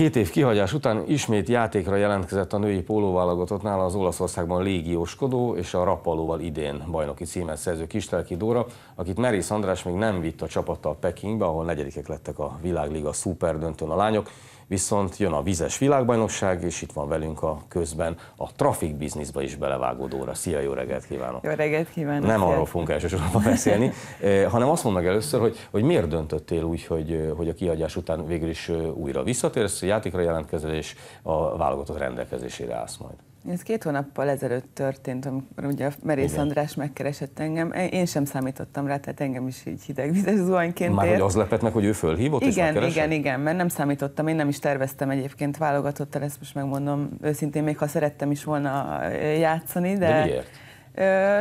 Két év kihagyás után ismét játékra jelentkezett a női pólóválogatottnál az Olaszországban légióskodó és a rappalóval idén bajnoki címet szerző Kistelki Dóra, akit Merész András még nem vitt a csapattal Pekingbe, ahol negyedikek lettek a Világliga szuperdöntőn a lányok viszont jön a vizes világbajnokság, és itt van velünk a közben a trafik bizniszba is belevágódóra Dóra. Szia, jó reggelt kívánok! Jó reggelt kívánok! Nem arról fogunk elsősorban beszélni, eh, hanem azt mondd meg először, hogy, hogy miért döntöttél úgy, hogy, eh, hogy a kiadás után végül is eh, újra visszatérsz, játékra jelentkezel, és a válogatott rendelkezésére állsz majd. Ez két hónappal ezelőtt történt, amikor ugye Merész Igen. András megkeresett engem. Én sem számítottam rá, tehát engem is így hidegvizes zuhanyként Már ért. hogy az lepett meg, hogy ő fölhívott igen, és Igen, Igen, igen, mert nem számítottam, én nem is terveztem egyébként válogatottal, ezt most megmondom őszintén, még ha szerettem is volna eh, játszani, de... de miért? Ö,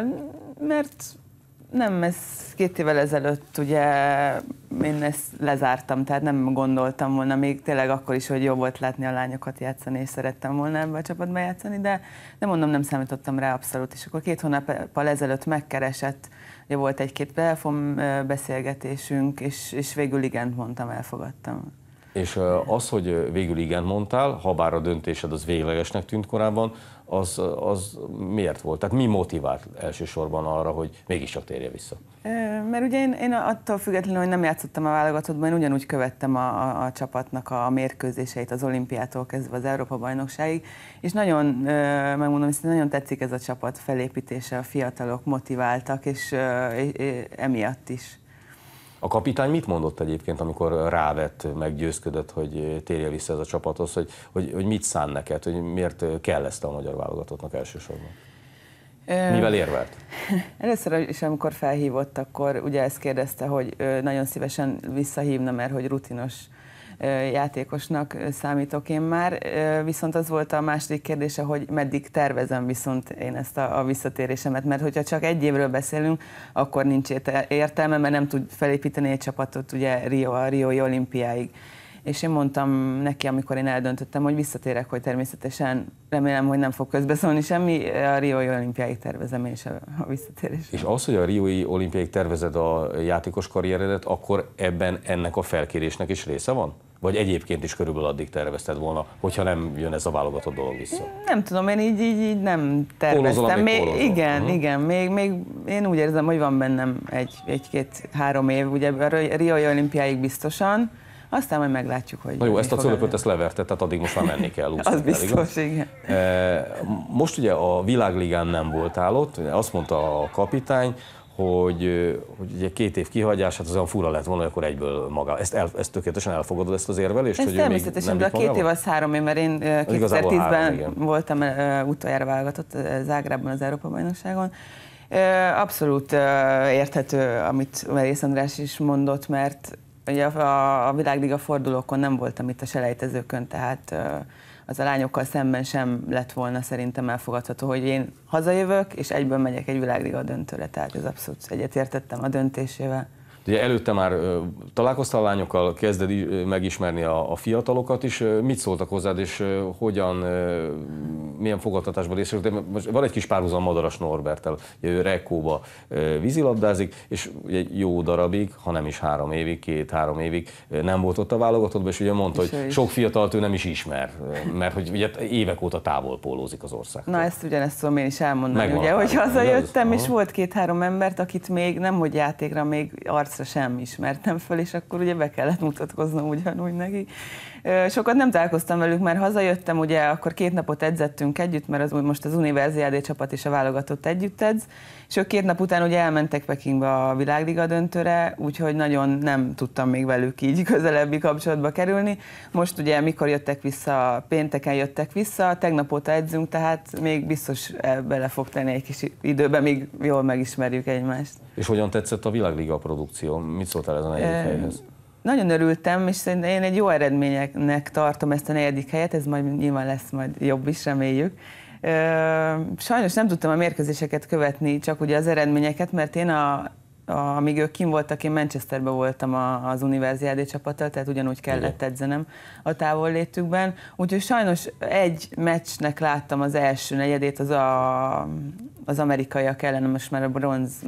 mert nem, ez két évvel ezelőtt ugye én ezt lezártam, tehát nem gondoltam volna még tényleg akkor is, hogy jó volt látni a lányokat játszani, és szerettem volna ebbe a csapatba játszani, de nem mondom, nem számítottam rá abszolút. És akkor két hónappal ezelőtt megkeresett, ugye volt egy-két beszélgetésünk, és, és végül igent mondtam, elfogadtam. És az, hogy végül igen mondtál, ha bár a döntésed az véglegesnek tűnt korábban, az, az miért volt? Tehát mi motivált elsősorban arra, hogy mégiscsak térje vissza? Mert ugye én, én attól függetlenül, hogy nem játszottam a válogatottban, én ugyanúgy követtem a, a, a csapatnak a mérkőzéseit az olimpiától kezdve az Európa-bajnokságig, és nagyon, megmondom, hogy nagyon tetszik ez a csapat felépítése, a fiatalok motiváltak, és, és, és emiatt is a kapitány mit mondott egyébként, amikor rávett, meggyőzködött, hogy térje vissza ez a csapathoz, hogy, hogy, hogy mit szán neked, hogy miért kell ezt a magyar válogatottnak elsősorban? Mivel érvelt? Először is, amikor felhívott, akkor ugye ezt kérdezte, hogy nagyon szívesen visszahívna, mert hogy rutinos játékosnak számítok én már. Viszont az volt a második kérdése, hogy meddig tervezem viszont én ezt a, a visszatérésemet, mert hogyha csak egy évről beszélünk, akkor nincs értelme, mert nem tud felépíteni egy csapatot ugye Rio, a Rio olimpiáig. És én mondtam neki, amikor én eldöntöttem, hogy visszatérek, hogy természetesen remélem, hogy nem fog közbeszólni semmi, a Riói olimpiáig tervezem én is a visszatérés. És az, hogy a Riói olimpiáig tervezed a játékos karrieredet, akkor ebben ennek a felkérésnek is része van? Vagy egyébként is körülbelül addig tervezted volna, hogyha nem jön ez a válogatott dolog vissza? Nem tudom, én így, így, így nem terveztem. még, igen, uh-huh. igen, még, még én úgy érzem, hogy van bennem egy, egy-két, három év, ugye a Rioi olimpiáig biztosan, aztán majd meglátjuk, hogy... Na jó, ezt a cölöpöt ezt leverte, tehát addig most már menni kell. Úgy az biztos, igaz? igen. Eh, most ugye a világligán nem voltál ott, azt mondta a kapitány, hogy, hogy ugye két év kihagyás, hát az olyan fura lett volna, hogy akkor egyből maga. Ezt, el, ezt tökéletesen elfogadod, ezt az érvelést? Ezt hogy természetesen, de a két év az három év, mert én 2010-ben voltam utoljára válogatott Zágrában az Európa-bajnokságon, Abszolút érthető, amit Merész András is mondott, mert ugye a, a, a világliga fordulókon nem voltam itt a selejtezőkön, tehát az a lányokkal szemben sem lett volna szerintem elfogadható, hogy én hazajövök, és egyből megyek egy világliga döntőre, tehát ez abszolút egyetértettem a döntésével. Ugye előtte már találkoztál lányokkal, kezded megismerni a, a fiatalokat is. Mit szóltak hozzád, és hogyan, milyen fogadtatásban részesült? Most van egy kis párhuzam Madaras Norbertel, ő Rekóba vízilabdázik, és egy jó darabig, ha nem is három évig, két-három évig nem volt ott a válogatottban, és ugye mondta, és hogy sok fiatalt ő nem is ismer, mert hogy ugye évek óta távol pólózik az ország. Na ezt ugyanezt tudom én is elmondani, ugye, hogy hazajöttem, és volt két-három embert, akit még nem, hogy játékra, még arc sem ismertem föl, és akkor ugye be kellett mutatkoznom ugyanúgy neki. Sokat nem találkoztam velük, mert hazajöttem, ugye akkor két napot edzettünk együtt, mert az, most az Univerziádé csapat és a válogatott együtt edz, és ők két nap után ugye elmentek Pekingbe a világliga döntőre, úgyhogy nagyon nem tudtam még velük így közelebbi kapcsolatba kerülni. Most ugye mikor jöttek vissza, pénteken jöttek vissza, tegnap óta edzünk, tehát még biztos eh, bele fog tenni egy kis időben, még jól megismerjük egymást. És hogyan tetszett a világliga produkció? Mit szóltál ezen a helyhez? Nagyon örültem, és szerintem én egy jó eredményeknek tartom ezt a negyedik helyet, ez majd nyilván lesz majd jobb is, reméljük. Sajnos nem tudtam a mérkőzéseket követni, csak ugye az eredményeket, mert én a amíg ők kim voltak, én Manchesterben voltam az Univerziádi csapattal, tehát ugyanúgy kellett edzenem a létükben. Úgyhogy sajnos egy meccsnek láttam az első negyedét, az a, az amerikaiak ellen, most már a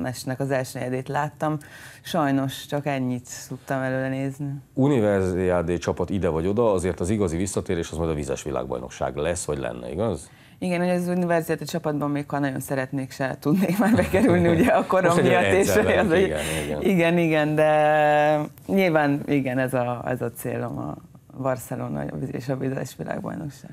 meccsnek az első negyedét láttam. Sajnos csak ennyit tudtam előre nézni. Univerziádi csapat ide vagy oda, azért az igazi visszatérés az majd a vizes világbajnokság lesz, vagy lenne, igaz? Igen, hogy az univerzitáti csapatban még ha nagyon szeretnék, se tudnék már bekerülni ugye a korom Most miatt. És az, igen, hogy, igen. igen, igen, de nyilván igen, ez a, ez a célom a Barcelona és a vizes világbajnokság.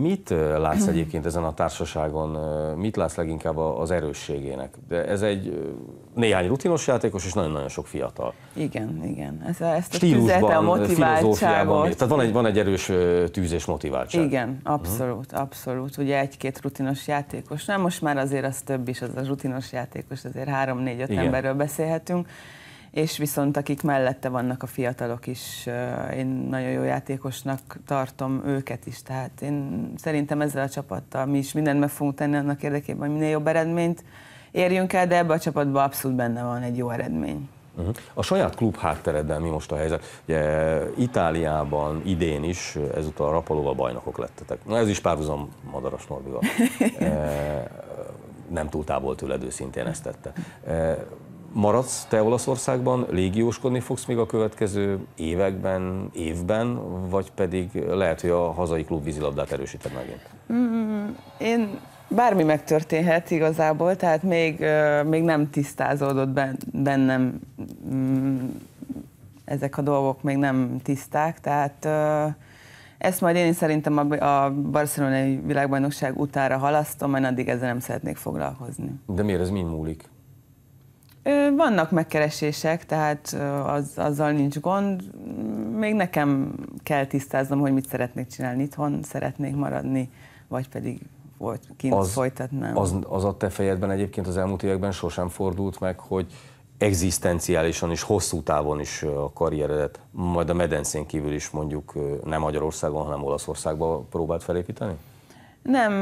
Mit látsz egyébként ezen a társaságon, mit látsz leginkább az erősségének? De ez egy néhány rutinos játékos és nagyon-nagyon sok fiatal. Igen, igen. Ez, ezt a Stílusban, a filozófiában. Tehát van egy, van egy erős tűz és motiváltság. Igen, mhm. abszolút, abszolút. Ugye egy-két rutinos játékos, nem most már azért az több is, az a rutinos játékos, azért három-négy-öt emberről beszélhetünk és viszont akik mellette vannak a fiatalok is, én nagyon jó játékosnak tartom őket is, tehát én szerintem ezzel a csapattal mi is mindent meg fogunk tenni annak érdekében, hogy minél jobb eredményt érjünk el, de ebbe a csapatban abszolút benne van egy jó eredmény. Uh-huh. A saját klub háttereddel mi most a helyzet? Ugye, Itáliában idén is ezúttal a Rapolóval bajnokok lettetek. Na ez is párhuzam Madaras Norbival. e, nem túl távol tőled őszintén ezt tette. E, maradsz te Olaszországban, légióskodni fogsz még a következő években, évben, vagy pedig lehet, hogy a hazai klub vízilabdát erősíted megint? Mm, én bármi megtörténhet igazából, tehát még, még nem tisztázódott bennem mm, ezek a dolgok még nem tiszták, tehát ezt majd én szerintem a, barcelonai világbajnokság utára halasztom, mert addig ezzel nem szeretnék foglalkozni. De miért ez mind múlik? Vannak megkeresések, tehát az, azzal nincs gond. Még nekem kell tisztáznom, hogy mit szeretnék csinálni itthon, szeretnék maradni, vagy pedig volt kint az, folytatnám. Az, az a te fejedben egyébként az elmúlt években sosem fordult meg, hogy egzisztenciálisan is, hosszú távon is a karrieredet, majd a medencén kívül is mondjuk nem Magyarországon, hanem Olaszországban próbált felépíteni? Nem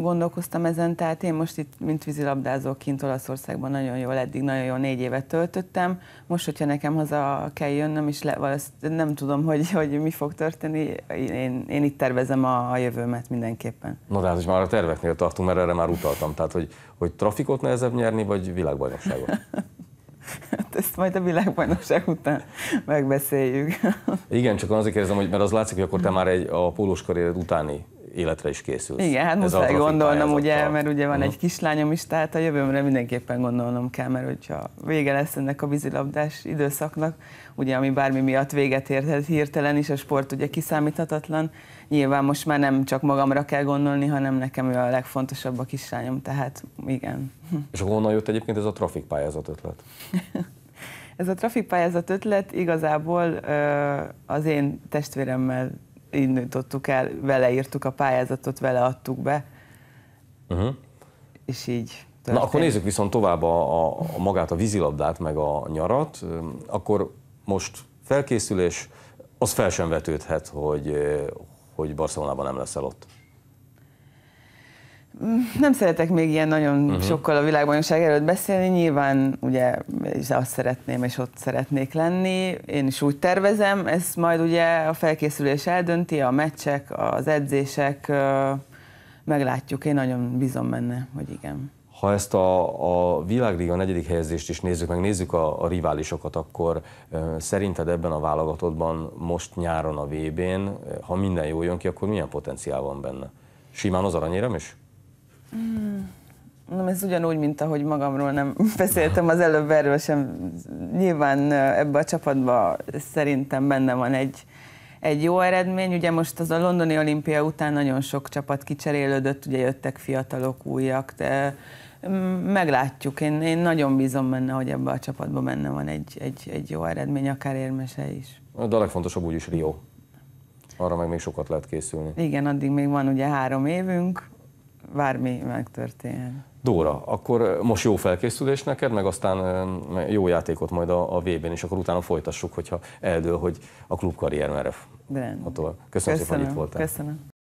gondolkoztam ezen, tehát én most itt, mint vízilabdázó kint Olaszországban nagyon jól, eddig nagyon jól négy évet töltöttem. Most, hogyha nekem haza kell jönnöm, és le, nem tudom, hogy, hogy mi fog történni, én, én itt tervezem a, a jövőmet mindenképpen. Na de hát is már a terveknél tartunk, mert erre már utaltam. Tehát, hogy, hogy trafikot nehezebb nyerni, vagy világbajnokságot? Hát ezt majd a világbajnokság után megbeszéljük. Igen, csak azért kérdezem, hogy mert az látszik, hogy akkor te már egy a pólós karriered utáni életre is készül. Igen, hát most muszáj gondolnom, ugye, mert ugye van uh-huh. egy kislányom is, tehát a jövőmre mindenképpen gondolnom kell, mert hogyha vége lesz ennek a vízilabdás időszaknak, ugye ami bármi miatt véget érhet hirtelen is, a sport ugye kiszámíthatatlan, nyilván most már nem csak magamra kell gondolni, hanem nekem ő a legfontosabb a kislányom, tehát igen. És honnan jött egyébként ez a trafik pályázat ötlet? ez a trafikpályázat pályázat ötlet igazából az én testvéremmel indítottuk el, vele írtuk a pályázatot, vele adtuk be, uh-huh. és így történt. Na akkor nézzük viszont tovább a, a, a magát a vízilabdát, meg a nyarat. Akkor most felkészülés, az fel sem vetődhet, hogy, hogy Barcelonában nem leszel ott. Nem szeretek még ilyen nagyon uh-huh. sokkal a világbajnokság előtt beszélni, nyilván ugye azt szeretném, és ott szeretnék lenni, én is úgy tervezem, ez majd ugye a felkészülés eldönti, a meccsek, az edzések, meglátjuk, én nagyon bízom benne, hogy igen. Ha ezt a, a világliga negyedik helyezést is nézzük, meg nézzük a, a riválisokat, akkor e, szerinted ebben a válogatottban most nyáron a VB-n, ha minden jól jön ki, akkor milyen potenciál van benne? Simán az aranyérem is? Mm. Nem, ez ugyanúgy, mint ahogy magamról nem beszéltem az előbb erről sem. Nyilván ebbe a csapatba szerintem benne van egy, egy jó eredmény. Ugye most az a londoni olimpia után nagyon sok csapat kicserélődött, ugye jöttek fiatalok, újak, de mm, meglátjuk. Én, én nagyon bízom benne, hogy ebbe a csapatban benne van egy, egy, egy jó eredmény, akár érmese is. De a legfontosabb úgyis Rio. Arra meg még sokat lehet készülni. Igen, addig még van ugye három évünk, bármi megtörténjen. Dóra, akkor most jó felkészülés neked, meg aztán jó játékot majd a, a VB-n, és akkor utána folytassuk, hogyha eldől, hogy a klubkarrier merre. Köszönöm, Köszönöm szépen, hogy itt voltál. Köszönöm.